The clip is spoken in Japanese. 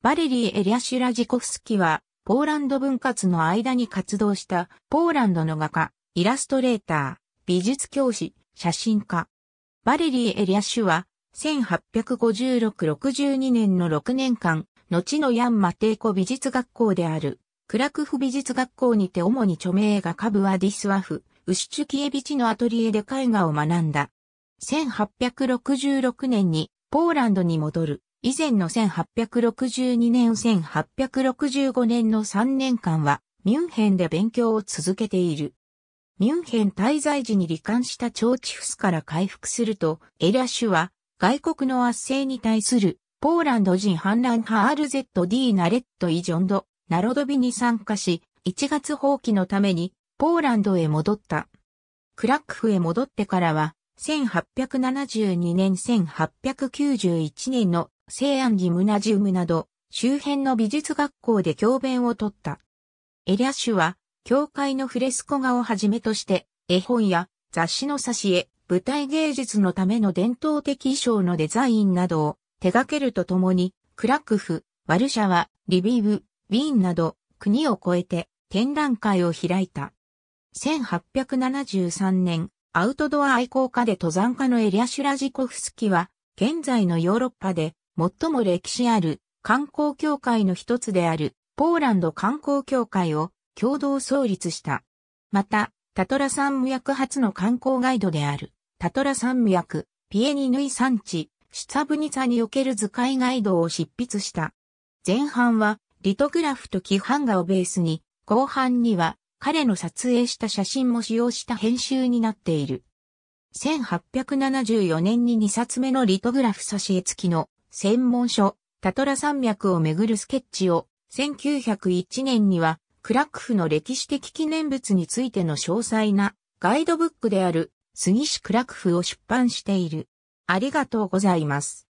バレリー・エリャシュラジコフスキは、ポーランド分割の間に活動した、ポーランドの画家、イラストレーター、美術教師、写真家。バレリー・エリャシュは、1856-62年の6年間、後のヤンマ帝コ美術学校である、クラクフ美術学校にて主に著名画家ブアディスワフ、ウシュチュキエビチのアトリエで絵画を学んだ。1866年にポーランドに戻る。以前の1862年1865年の3年間は、ミュンヘンで勉強を続けている。ミュンヘン滞在時に罹患した腸チフスから回復すると、エラシュは外国の圧政に対するポーランド人反乱派 RZD ナレットイ・ジョンド、ナロドビに参加し、1月放棄のためにポーランドへ戻った。クラックフへ戻ってからは、1872年1891年の西安寺ムナジウムなど、周辺の美術学校で教鞭を取った。エリャシュは、教会のフレスコ画をはじめとして、絵本や雑誌の挿絵、舞台芸術のための伝統的衣装のデザインなどを手掛けるとともに、クラクフ、ワルシャワ、リビブ、ウィーンなど国を越えて展覧会を開いた。1873年、アウトドア愛好家で登山家のエリャシュラジコフスキは、現在のヨーロッパで最も歴史ある観光協会の一つであるポーランド観光協会を共同創立した。また、タトラ山脈初の観光ガイドであるタトラ山脈、ピエニヌイ山地、シュツァブニツァにおける図解ガイドを執筆した。前半はリトグラフと規範画をベースに、後半には彼の撮影した写真も使用した編集になっている。1874年に2冊目のリトグラフし絵付きの専門書、タトラ山脈をめぐるスケッチを、1901年には、クラックフの歴史的記念物についての詳細なガイドブックである、杉市クラクフを出版している。ありがとうございます。